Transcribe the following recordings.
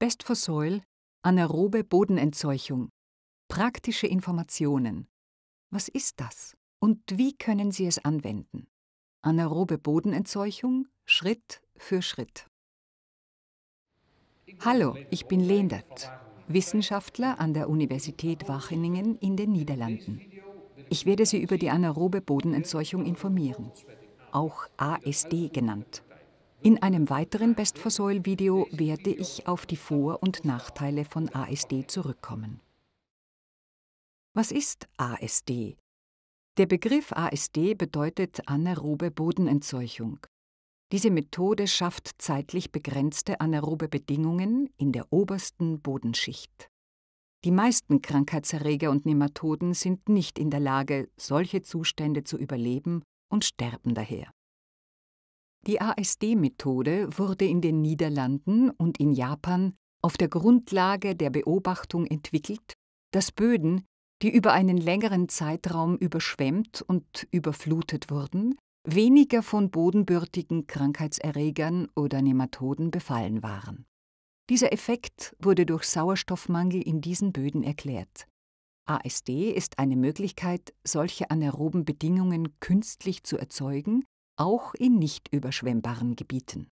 Best for Soil, anaerobe Bodenentseuchung, praktische Informationen. Was ist das und wie können Sie es anwenden? Anaerobe Bodenentseuchung, Schritt für Schritt. Hallo, ich bin Leendert, Wissenschaftler an der Universität Wacheningen in den Niederlanden. Ich werde Sie über die anaerobe Bodenentseuchung informieren, auch ASD genannt. In einem weiteren Best for Soil Video werde ich auf die Vor- und Nachteile von ASD zurückkommen. Was ist ASD? Der Begriff ASD bedeutet anaerobe Bodenentseuchung. Diese Methode schafft zeitlich begrenzte anaerobe Bedingungen in der obersten Bodenschicht. Die meisten Krankheitserreger und Nematoden sind nicht in der Lage, solche Zustände zu überleben und sterben daher. Die ASD-Methode wurde in den Niederlanden und in Japan auf der Grundlage der Beobachtung entwickelt, dass Böden, die über einen längeren Zeitraum überschwemmt und überflutet wurden, weniger von bodenbürtigen Krankheitserregern oder Nematoden befallen waren. Dieser Effekt wurde durch Sauerstoffmangel in diesen Böden erklärt. ASD ist eine Möglichkeit, solche anaeroben Bedingungen künstlich zu erzeugen auch in nicht überschwemmbaren Gebieten.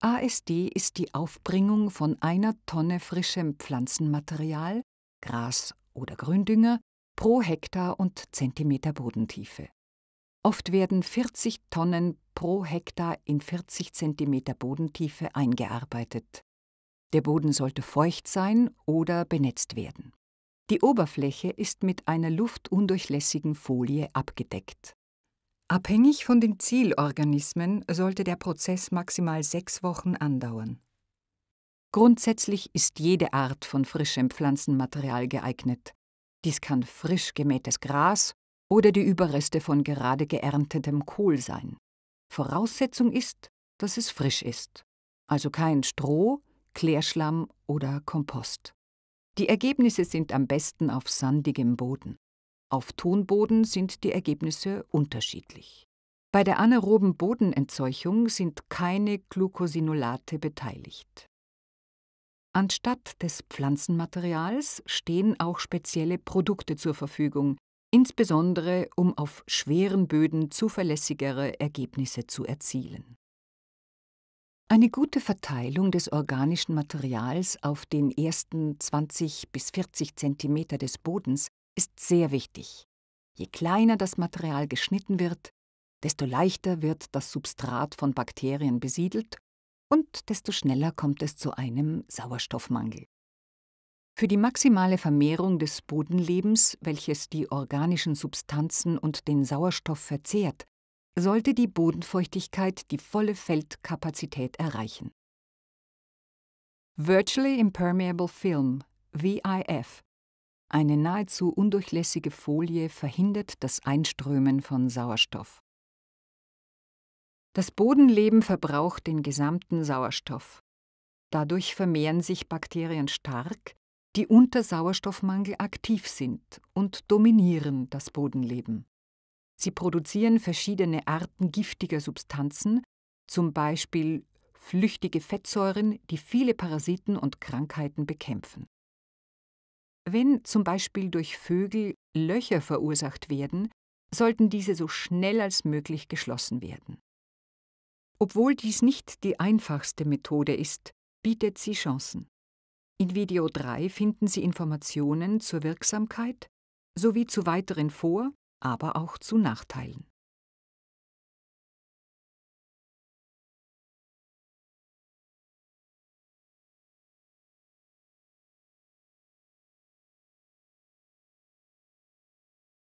ASD ist die Aufbringung von einer Tonne frischem Pflanzenmaterial, Gras oder Gründünger, pro Hektar und Zentimeter Bodentiefe. Oft werden 40 Tonnen pro Hektar in 40 Zentimeter Bodentiefe eingearbeitet. Der Boden sollte feucht sein oder benetzt werden. Die Oberfläche ist mit einer luftundurchlässigen Folie abgedeckt. Abhängig von den Zielorganismen sollte der Prozess maximal sechs Wochen andauern. Grundsätzlich ist jede Art von frischem Pflanzenmaterial geeignet. Dies kann frisch gemähtes Gras oder die Überreste von gerade geerntetem Kohl sein. Voraussetzung ist, dass es frisch ist, also kein Stroh, Klärschlamm oder Kompost. Die Ergebnisse sind am besten auf sandigem Boden. Auf Tonboden sind die Ergebnisse unterschiedlich. Bei der anaeroben Bodenentseuchung sind keine Glucosinolate beteiligt. Anstatt des Pflanzenmaterials stehen auch spezielle Produkte zur Verfügung, insbesondere um auf schweren Böden zuverlässigere Ergebnisse zu erzielen. Eine gute Verteilung des organischen Materials auf den ersten 20 bis 40 cm des Bodens ist sehr wichtig. Je kleiner das Material geschnitten wird, desto leichter wird das Substrat von Bakterien besiedelt und desto schneller kommt es zu einem Sauerstoffmangel. Für die maximale Vermehrung des Bodenlebens, welches die organischen Substanzen und den Sauerstoff verzehrt, sollte die Bodenfeuchtigkeit die volle Feldkapazität erreichen. Virtually Impermeable Film, VIF, eine nahezu undurchlässige Folie verhindert das Einströmen von Sauerstoff. Das Bodenleben verbraucht den gesamten Sauerstoff. Dadurch vermehren sich Bakterien stark, die unter Sauerstoffmangel aktiv sind und dominieren das Bodenleben. Sie produzieren verschiedene Arten giftiger Substanzen, zum Beispiel flüchtige Fettsäuren, die viele Parasiten und Krankheiten bekämpfen. Wenn zum Beispiel durch Vögel Löcher verursacht werden, sollten diese so schnell als möglich geschlossen werden. Obwohl dies nicht die einfachste Methode ist, bietet sie Chancen. In Video 3 finden Sie Informationen zur Wirksamkeit sowie zu weiteren Vor-, aber auch zu Nachteilen.